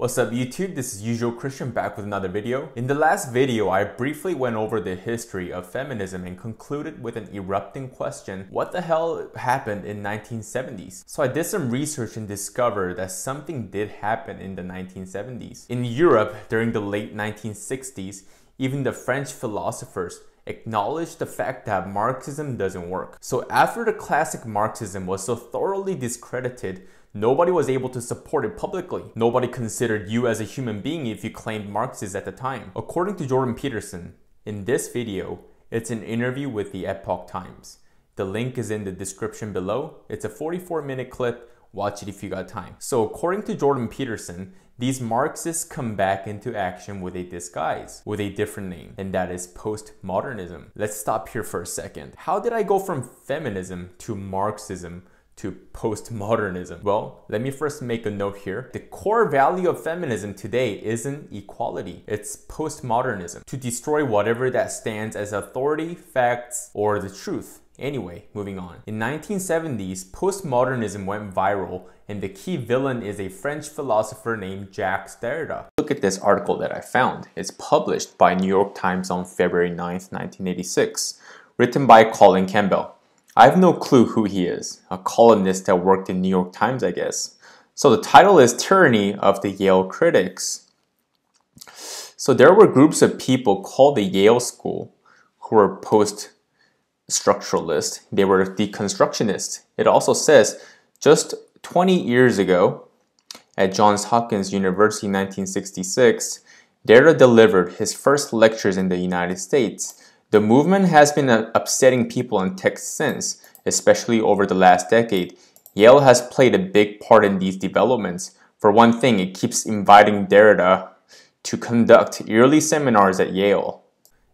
What's up YouTube, this is usual Christian back with another video. In the last video, I briefly went over the history of feminism and concluded with an erupting question, what the hell happened in 1970s? So I did some research and discovered that something did happen in the 1970s. In Europe, during the late 1960s, even the French philosophers acknowledged the fact that Marxism doesn't work. So after the classic Marxism was so thoroughly discredited, Nobody was able to support it publicly. Nobody considered you as a human being if you claimed Marxist at the time. According to Jordan Peterson, in this video, it's an interview with the Epoch Times. The link is in the description below. It's a 44 minute clip. Watch it if you got time. So according to Jordan Peterson, these Marxists come back into action with a disguise, with a different name, and that is postmodernism. Let's stop here for a second. How did I go from feminism to Marxism to postmodernism? Well, let me first make a note here. The core value of feminism today isn't equality, it's postmodernism, to destroy whatever that stands as authority, facts, or the truth. Anyway, moving on. In 1970s, postmodernism went viral and the key villain is a French philosopher named Jacques Derrida. Look at this article that I found. It's published by New York Times on February 9, 1986, written by Colin Campbell. I have no clue who he is, a columnist that worked in New York Times, I guess. So the title is Tyranny of the Yale Critics. So there were groups of people called the Yale School who were post structuralist. They were deconstructionists. It also says just 20 years ago at Johns Hopkins University in 1966, Derrida delivered his first lectures in the United States the movement has been uh, upsetting people in tech since, especially over the last decade. Yale has played a big part in these developments. For one thing, it keeps inviting Derrida to conduct yearly seminars at Yale.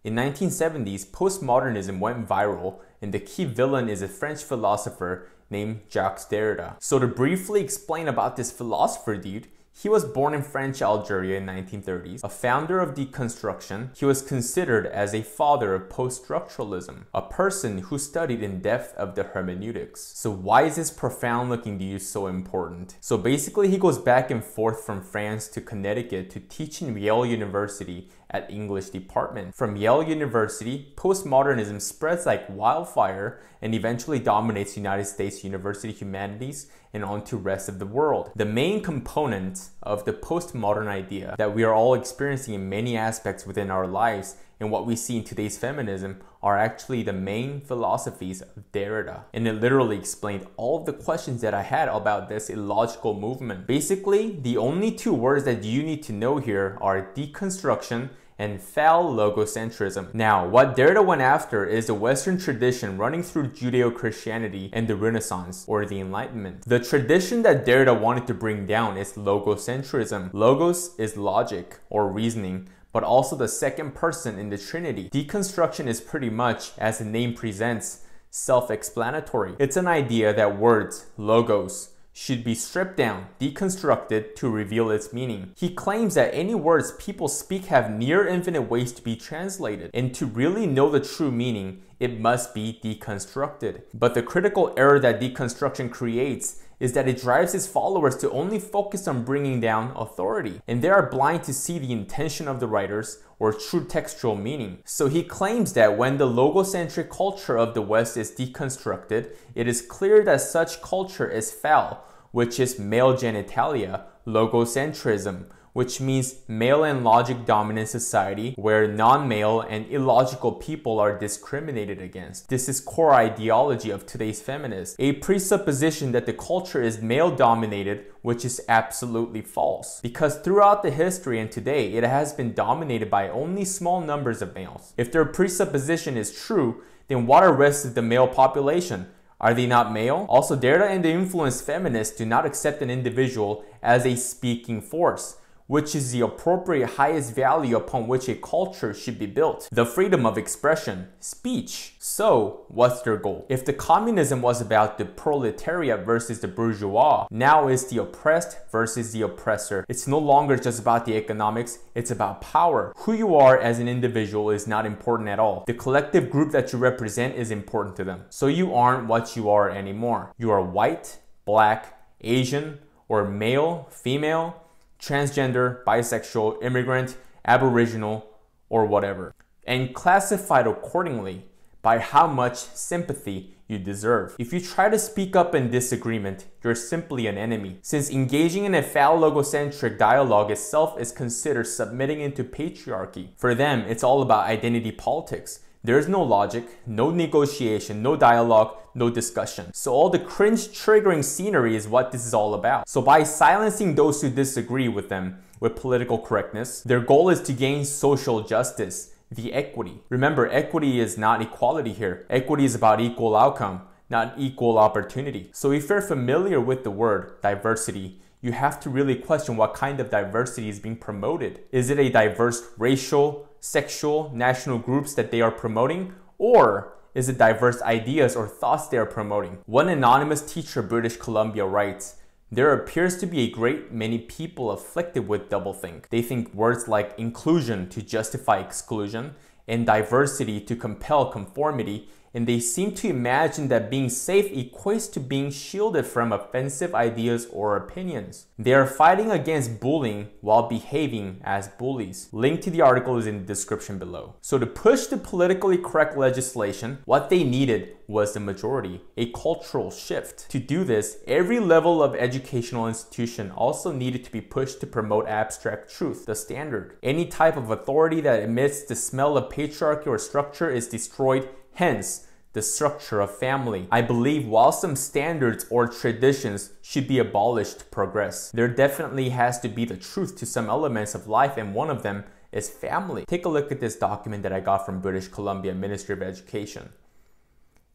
In 1970s, postmodernism went viral, and the key villain is a French philosopher named Jacques Derrida. So to briefly explain about this philosopher dude, he was born in French Algeria in 1930s, a founder of deconstruction. He was considered as a father of post-structuralism, a person who studied in depth of the hermeneutics. So why is this profound looking view so important? So basically he goes back and forth from France to Connecticut to teach in Yale University at English department. From Yale University, postmodernism spreads like wildfire and eventually dominates United States University humanities and onto rest of the world. The main component of the postmodern idea that we are all experiencing in many aspects within our lives and what we see in today's feminism are actually the main philosophies of Derrida. And it literally explained all of the questions that I had about this illogical movement. Basically, the only two words that you need to know here are deconstruction and foul logocentrism. Now, what Derrida went after is the Western tradition running through Judeo-Christianity and the Renaissance or the Enlightenment. The tradition that Derrida wanted to bring down is logocentrism. Logos is logic or reasoning, but also the second person in the Trinity. Deconstruction is pretty much, as the name presents, self-explanatory. It's an idea that words, logos, should be stripped down, deconstructed to reveal its meaning. He claims that any words people speak have near infinite ways to be translated, and to really know the true meaning, it must be deconstructed. But the critical error that deconstruction creates is that it drives his followers to only focus on bringing down authority, and they are blind to see the intention of the writers or true textual meaning. So he claims that when the logocentric culture of the West is deconstructed, it is clear that such culture is foul, which is male genitalia, logocentrism, which means male and logic dominant society where non-male and illogical people are discriminated against. This is core ideology of today's feminists, a presupposition that the culture is male dominated which is absolutely false. Because throughout the history and today, it has been dominated by only small numbers of males. If their presupposition is true, then what are rest of the male population? Are they not male? Also, Derrida and the influence feminists do not accept an individual as a speaking force which is the appropriate highest value upon which a culture should be built, the freedom of expression, speech. So, what's their goal? If the communism was about the proletariat versus the bourgeois, now it's the oppressed versus the oppressor. It's no longer just about the economics, it's about power. Who you are as an individual is not important at all. The collective group that you represent is important to them. So you aren't what you are anymore. You are white, black, Asian, or male, female, transgender, bisexual, immigrant, aboriginal, or whatever, and classified accordingly by how much sympathy you deserve. If you try to speak up in disagreement, you're simply an enemy, since engaging in a phallogocentric dialogue itself is considered submitting into patriarchy. For them, it's all about identity politics, there is no logic, no negotiation, no dialogue, no discussion. So all the cringe triggering scenery is what this is all about. So by silencing those who disagree with them with political correctness, their goal is to gain social justice, the equity. Remember, equity is not equality here. Equity is about equal outcome, not equal opportunity. So if you're familiar with the word diversity, you have to really question what kind of diversity is being promoted. Is it a diverse racial, sexual national groups that they are promoting, or is it diverse ideas or thoughts they are promoting? One anonymous teacher, British Columbia, writes, there appears to be a great many people afflicted with doublethink. They think words like inclusion to justify exclusion and diversity to compel conformity and they seem to imagine that being safe equates to being shielded from offensive ideas or opinions. They are fighting against bullying while behaving as bullies. Link to the article is in the description below. So to push the politically correct legislation, what they needed was the majority, a cultural shift. To do this, every level of educational institution also needed to be pushed to promote abstract truth, the standard. Any type of authority that emits the smell of patriarchy or structure is destroyed hence the structure of family. I believe while some standards or traditions should be abolished to progress, there definitely has to be the truth to some elements of life and one of them is family. Take a look at this document that I got from British Columbia Ministry of Education.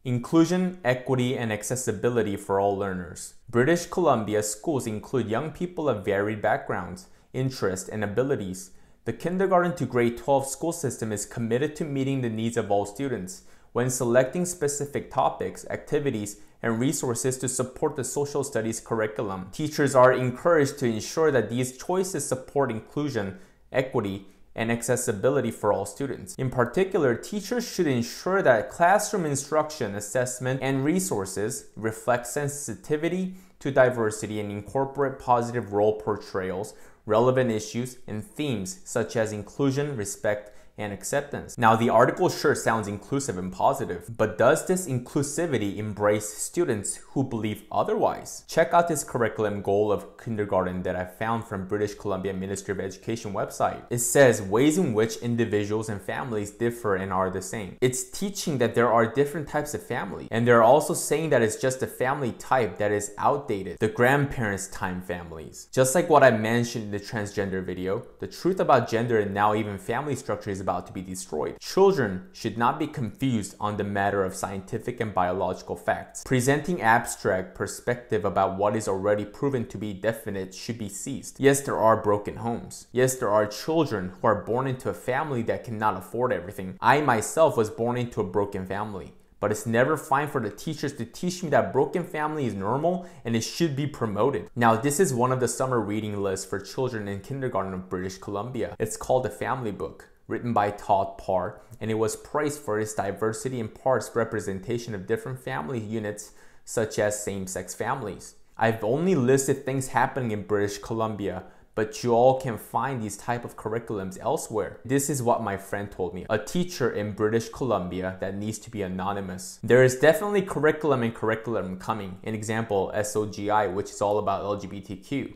Inclusion, equity, and accessibility for all learners. British Columbia schools include young people of varied backgrounds, interests, and abilities. The kindergarten to grade 12 school system is committed to meeting the needs of all students when selecting specific topics, activities, and resources to support the social studies curriculum. Teachers are encouraged to ensure that these choices support inclusion, equity, and accessibility for all students. In particular, teachers should ensure that classroom instruction, assessment, and resources reflect sensitivity to diversity and incorporate positive role portrayals, relevant issues, and themes such as inclusion, respect, and acceptance. Now, the article sure sounds inclusive and positive, but does this inclusivity embrace students who believe otherwise? Check out this curriculum goal of kindergarten that I found from British Columbia Ministry of Education website. It says ways in which individuals and families differ and are the same. It's teaching that there are different types of family, and they're also saying that it's just a family type that is outdated, the grandparents' time families. Just like what I mentioned in the transgender video, the truth about gender and now even family structure is about about to be destroyed. Children should not be confused on the matter of scientific and biological facts. Presenting abstract perspective about what is already proven to be definite should be ceased. Yes, there are broken homes. Yes, there are children who are born into a family that cannot afford everything. I myself was born into a broken family but it's never fine for the teachers to teach me that broken family is normal and it should be promoted. Now, this is one of the summer reading lists for children in kindergarten of British Columbia. It's called the Family Book written by Todd Parr, and it was praised for its diversity and Parr's representation of different family units, such as same sex families. I've only listed things happening in British Columbia, but you all can find these type of curriculums elsewhere. This is what my friend told me, a teacher in British Columbia that needs to be anonymous. There is definitely curriculum and curriculum coming. An example, SOGI, which is all about LGBTQ.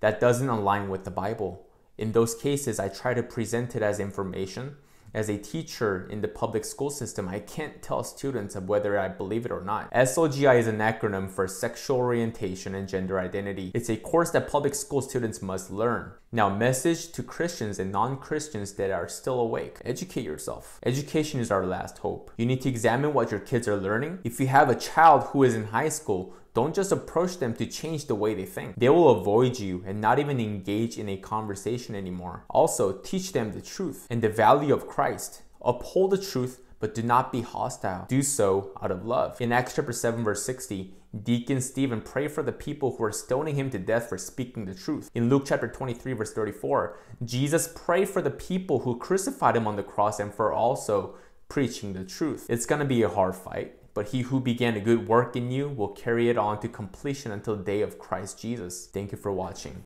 That doesn't align with the Bible. In those cases, I try to present it as information. As a teacher in the public school system, I can't tell students of whether I believe it or not. SOGI is an acronym for Sexual Orientation and Gender Identity. It's a course that public school students must learn. Now, message to Christians and non-Christians that are still awake. Educate yourself. Education is our last hope. You need to examine what your kids are learning. If you have a child who is in high school, don't just approach them to change the way they think. They will avoid you and not even engage in a conversation anymore. Also, teach them the truth and the value of Christ. Uphold the truth, but do not be hostile. Do so out of love. In Acts chapter 7, verse 60, Deacon Stephen prayed for the people who were stoning him to death for speaking the truth. In Luke chapter 23, verse 34, Jesus prayed for the people who crucified him on the cross and for also preaching the truth. It's gonna be a hard fight but he who began a good work in you will carry it on to completion until the day of Christ Jesus. Thank you for watching.